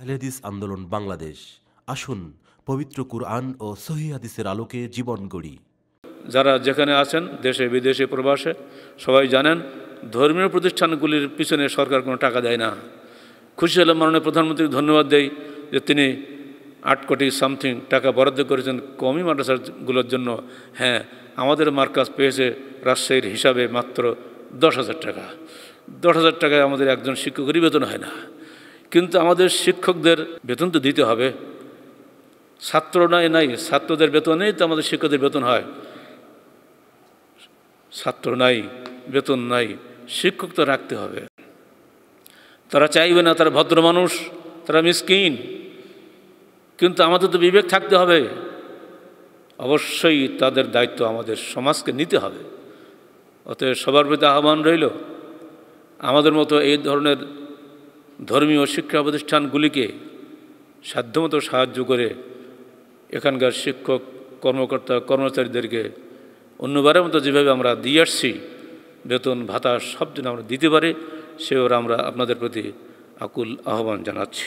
আহলেদিস আন্দোলন বাংলাদেশ আসুন পবিত্র কুরআন ও সহি হাদিসের আলোকে জীবন গড়ি যারা যেখানে আছেন দেশে বিদেশে প্রবাসে সবাই জানেন ধর্মীয় প্রতিষ্ঠানগুলির পিছনে সরকার কোনো টাকা দেয় না খুশি হলাম মাননীয় প্রধানমন্ত্রীকে ধন্যবাদ দেই যে তিনি আট কোটি সামথিং টাকা বরাদ্দ করেছেন কমই মাদ্রাসাগুলোর জন্য হ্যাঁ আমাদের মার্কাজ পেয়েছে রাজশাহীর হিসাবে মাত্র দশ হাজার টাকা দশ হাজার টাকায় আমাদের একজন শিক্ষকেরই বেতন হয় না কিন্তু আমাদের শিক্ষকদের বেতন তো দিতে হবে ছাত্র নয় নাই ছাত্রদের বেতনেই তো আমাদের শিক্ষকদের বেতন হয় ছাত্র নাই বেতন নাই শিক্ষক তো রাখতে হবে তারা চাইবে না তারা ভদ্র মানুষ তারা মিসকিন কিন্তু আমাদের তো বিবেক থাকতে হবে অবশ্যই তাদের দায়িত্ব আমাদের সমাজকে নিতে হবে অতএব সবার প্রতি আহ্বান রইল আমাদের মতো এই ধরনের ধর্মীয় শিক্ষা প্রতিষ্ঠানগুলিকে সাধ্যমতো সাহায্য করে এখানকার শিক্ষক কর্মকর্তা কর্মচারীদেরকে অন্যবারের মতো যেভাবে আমরা দিয়ে আসছি বেতন ভাতা সব যেন আমরা দিতে পারি সেভাবে আমরা আপনাদের প্রতি আকুল আহ্বান জানাচ্ছি